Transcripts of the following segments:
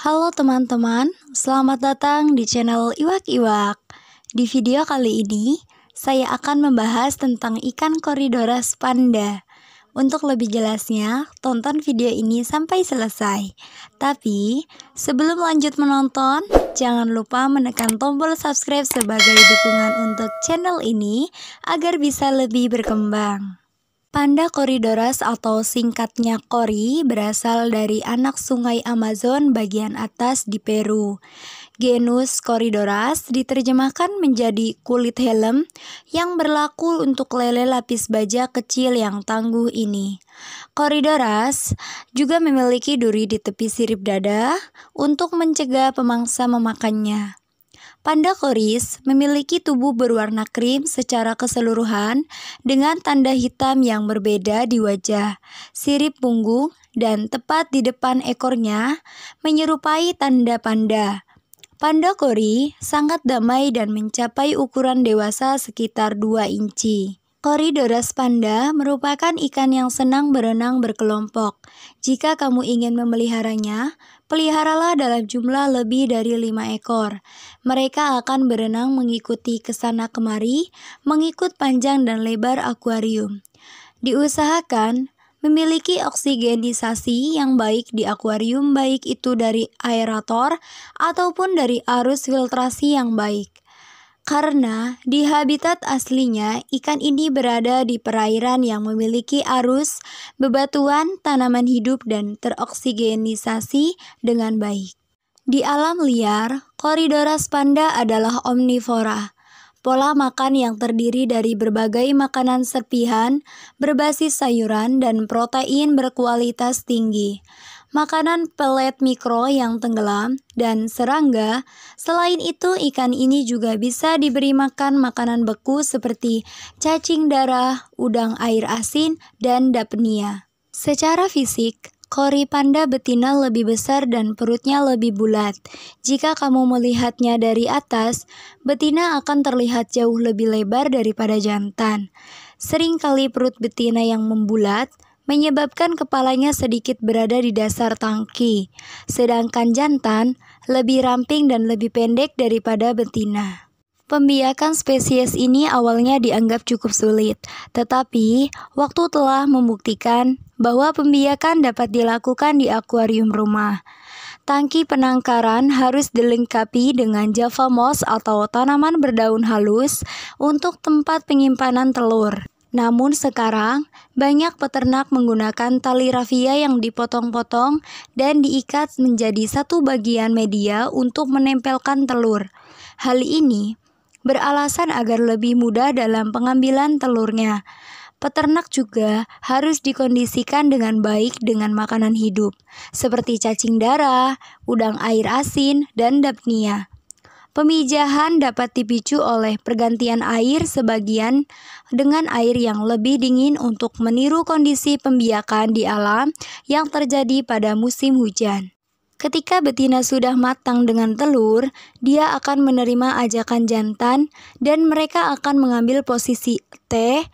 Halo teman-teman, selamat datang di channel Iwak-Iwak. Di video kali ini, saya akan membahas tentang ikan koridoras panda. Untuk lebih jelasnya, tonton video ini sampai selesai. Tapi, sebelum lanjut menonton, jangan lupa menekan tombol subscribe sebagai dukungan untuk channel ini agar bisa lebih berkembang. Panda Corydoras atau singkatnya Cory berasal dari anak sungai Amazon bagian atas di Peru. Genus Corydoras diterjemahkan menjadi kulit helm yang berlaku untuk lele lapis baja kecil yang tangguh ini. Corydoras juga memiliki duri di tepi sirip dada untuk mencegah pemangsa memakannya. Panda koris memiliki tubuh berwarna krim secara keseluruhan dengan tanda hitam yang berbeda di wajah, sirip punggung, dan tepat di depan ekornya menyerupai tanda panda. Panda kori sangat damai dan mencapai ukuran dewasa sekitar 2 inci. Koridoras panda merupakan ikan yang senang berenang berkelompok. Jika kamu ingin memeliharanya, peliharalah dalam jumlah lebih dari lima ekor. Mereka akan berenang mengikuti kesana kemari, mengikut panjang dan lebar akuarium. Diusahakan memiliki oksigenisasi yang baik di akuarium baik itu dari aerator ataupun dari arus filtrasi yang baik. Karena di habitat aslinya, ikan ini berada di perairan yang memiliki arus, bebatuan, tanaman hidup, dan teroksigenisasi dengan baik. Di alam liar, koridoras panda adalah omnivora. Pola makan yang terdiri dari berbagai makanan serpihan, berbasis sayuran, dan protein berkualitas tinggi makanan pelet mikro yang tenggelam, dan serangga. Selain itu, ikan ini juga bisa diberi makan makanan beku seperti cacing darah, udang air asin, dan dapnia. Secara fisik, Kori panda betina lebih besar dan perutnya lebih bulat. Jika kamu melihatnya dari atas, betina akan terlihat jauh lebih lebar daripada jantan. Seringkali perut betina yang membulat menyebabkan kepalanya sedikit berada di dasar tangki, sedangkan jantan lebih ramping dan lebih pendek daripada betina. Pembiakan spesies ini awalnya dianggap cukup sulit, tetapi waktu telah membuktikan bahwa pembiakan dapat dilakukan di akuarium rumah. Tangki penangkaran harus dilengkapi dengan java moss atau tanaman berdaun halus untuk tempat penyimpanan telur. Namun sekarang, banyak peternak menggunakan tali rafia yang dipotong-potong dan diikat menjadi satu bagian media untuk menempelkan telur. Hal ini beralasan agar lebih mudah dalam pengambilan telurnya. Peternak juga harus dikondisikan dengan baik dengan makanan hidup, seperti cacing darah, udang air asin, dan dapnia. Pemijahan dapat dipicu oleh pergantian air sebagian dengan air yang lebih dingin untuk meniru kondisi pembiakan di alam yang terjadi pada musim hujan. Ketika betina sudah matang dengan telur, dia akan menerima ajakan jantan dan mereka akan mengambil posisi T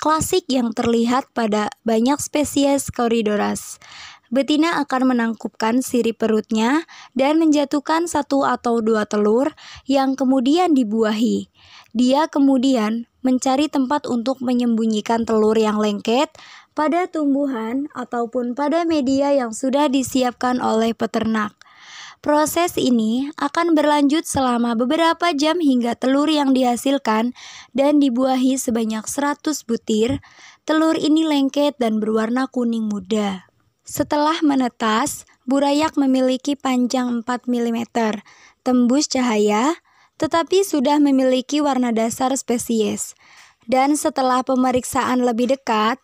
klasik yang terlihat pada banyak spesies koridoras. Betina akan menangkupkan sirip perutnya dan menjatuhkan satu atau dua telur yang kemudian dibuahi. Dia kemudian mencari tempat untuk menyembunyikan telur yang lengket pada tumbuhan ataupun pada media yang sudah disiapkan oleh peternak. Proses ini akan berlanjut selama beberapa jam hingga telur yang dihasilkan dan dibuahi sebanyak 100 butir. Telur ini lengket dan berwarna kuning muda. Setelah menetas, burayak memiliki panjang 4 mm, tembus cahaya, tetapi sudah memiliki warna dasar spesies. Dan setelah pemeriksaan lebih dekat,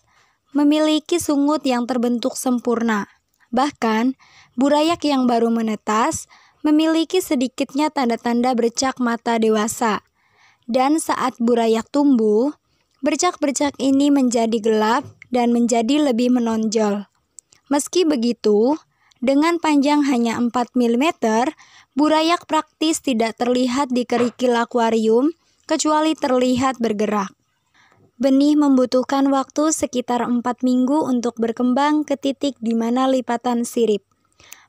memiliki sungut yang terbentuk sempurna. Bahkan, burayak yang baru menetas memiliki sedikitnya tanda-tanda bercak mata dewasa. Dan saat burayak tumbuh, bercak-bercak ini menjadi gelap dan menjadi lebih menonjol. Meski begitu, dengan panjang hanya 4 mm, burayak praktis tidak terlihat di kerikil akuarium kecuali terlihat bergerak. Benih membutuhkan waktu sekitar 4 minggu untuk berkembang ke titik di mana lipatan sirip.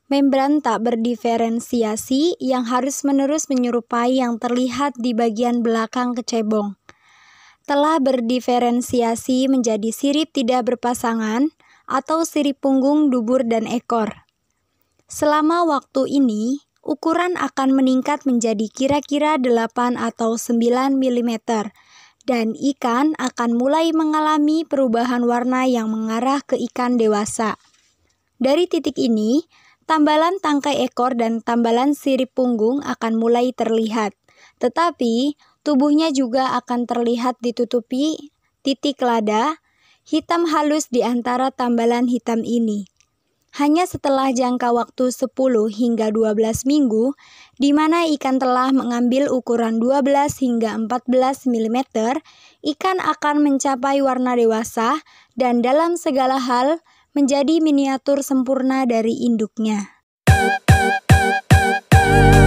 Membran tak berdiferensiasi yang harus menerus menyerupai yang terlihat di bagian belakang kecebong. Telah berdiferensiasi menjadi sirip tidak berpasangan, atau sirip punggung, dubur, dan ekor. Selama waktu ini, ukuran akan meningkat menjadi kira-kira 8 atau 9 mm, dan ikan akan mulai mengalami perubahan warna yang mengarah ke ikan dewasa. Dari titik ini, tambalan tangkai ekor dan tambalan sirip punggung akan mulai terlihat. Tetapi, tubuhnya juga akan terlihat ditutupi titik lada hitam halus di antara tambalan hitam ini. Hanya setelah jangka waktu 10 hingga 12 minggu, di mana ikan telah mengambil ukuran 12 hingga 14 mm, ikan akan mencapai warna dewasa dan dalam segala hal menjadi miniatur sempurna dari induknya. Thank